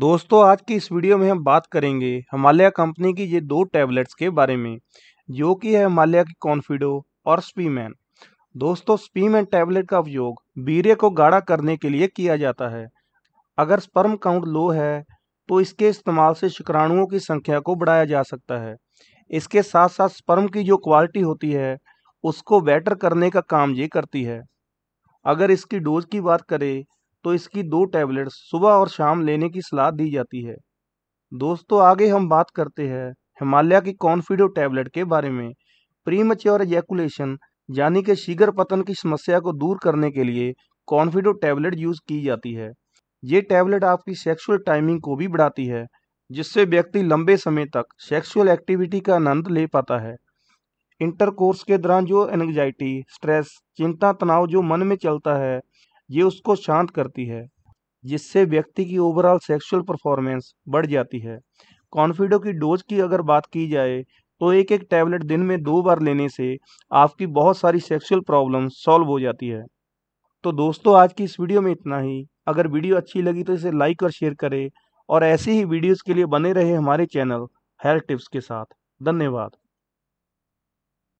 दोस्तों आज की इस वीडियो में हम बात करेंगे हिमालय कंपनी की ये दो टैबलेट्स के बारे में जो कि है हिमालय की कॉन्फिडो और स्पीमैन दोस्तों स्पीमैन टैबलेट का उपयोग बीरे को गाढ़ा करने के लिए किया जाता है अगर स्पर्म काउंट लो है तो इसके इस्तेमाल से शुक्राणुओं की संख्या को बढ़ाया जा सकता है इसके साथ साथ स्पर्म की जो क्वालिटी होती है उसको बेटर करने का काम ये करती है अगर इसकी डोज की बात करें तो इसकी दो टैबलेट्स सुबह और शाम लेने की सलाह दी जाती है दोस्तों आगे हम बात करते हैं हिमालय की कॉन्फिडो टैबलेट के बारे में प्रीमच्योर एजैकुलेशन यानी कि शीघ्र पतन की समस्या को दूर करने के लिए कॉन्फिडो टैबलेट यूज़ की जाती है ये टैबलेट आपकी सेक्सुअल टाइमिंग को भी बढ़ाती है जिससे व्यक्ति लंबे समय तक सेक्सुअल एक्टिविटी का आनंद ले पाता है इंटरकोर्स के दौरान जो एनजाइटी स्ट्रेस चिंता तनाव जो मन में चलता है ये उसको शांत करती है जिससे व्यक्ति की ओवरऑल सेक्सुअल परफॉर्मेंस बढ़ जाती है कॉन्फिडो की डोज की अगर बात की जाए तो एक एक टैबलेट दिन में दो बार लेने से आपकी बहुत सारी सेक्सुअल प्रॉब्लम सॉल्व हो जाती है तो दोस्तों आज की इस वीडियो में इतना ही अगर वीडियो अच्छी लगी तो इसे लाइक और शेयर करें और ऐसी ही वीडियोस के लिए बने रहे हमारे चैनल हेल्थ टिप्स के साथ धन्यवाद